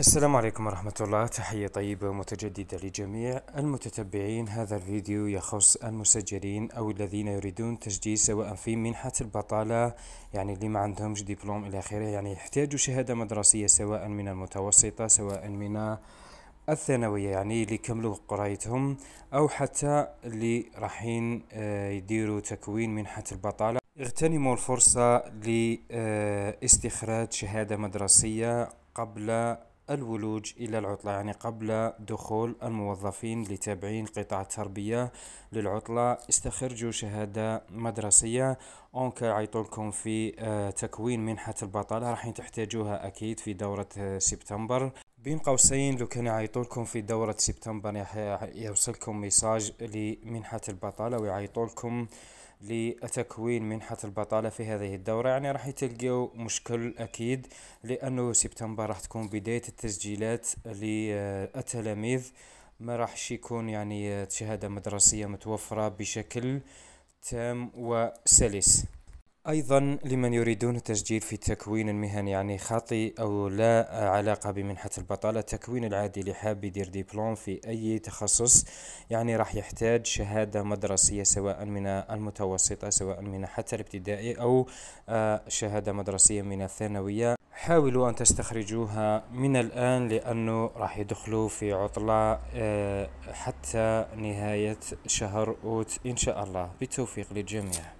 السلام عليكم ورحمة الله تحية طيبة متجددة لجميع المتتبعين هذا الفيديو يخص المسجلين أو الذين يريدون تسجيل سواء في منحة البطالة يعني اللي ما عندهمش دبلوم إلى آخره يعني يحتاجوا شهادة مدرسية سواء من المتوسطة سواء من الثانوية يعني اللي كملوا قرايتهم أو حتى اللي راحين آه، يديروا تكوين منحة البطالة اغتنموا الفرصة لاستخراج شهادة مدرسية قبل الولوج إلى العطلة يعني قبل دخول الموظفين لتابعين قطاع التربية للعطلة استخرجوا شهادة مدرسية اونك عيطولكم في آه، تكوين منحة البطالة راح تحتاجوها أكيد في دورة آه، سبتمبر بين قوسين لو كان يعيطولكم في دورة سبتمبر يوصلكم ميساج لمنحة البطالة ويعيطولكم لتكوين منحة البطالة في هذه الدورة يعني راح تلقوا مشكل أكيد لأنه سبتمبر راح تكون بداية التسجيلات للتلاميذ ما راحش يكون يعني شهادة مدرسية متوفرة بشكل تام وسلس أيضا لمن يريدون التسجيل في تكوين مهني يعني خاطي أو لا علاقة بمنحة البطالة التكوين العادي اللي حاب يدير ديبلوم في أي تخصص يعني راح يحتاج شهادة مدرسية سواء من المتوسطة سواء من حتى الابتدائي أو آه، شهادة مدرسية من الثانوية حاولوا أن تستخرجوها من الآن لأنه راح يدخلوا في عطلة آه، حتى نهاية شهر أوت إن شاء الله بالتوفيق للجميع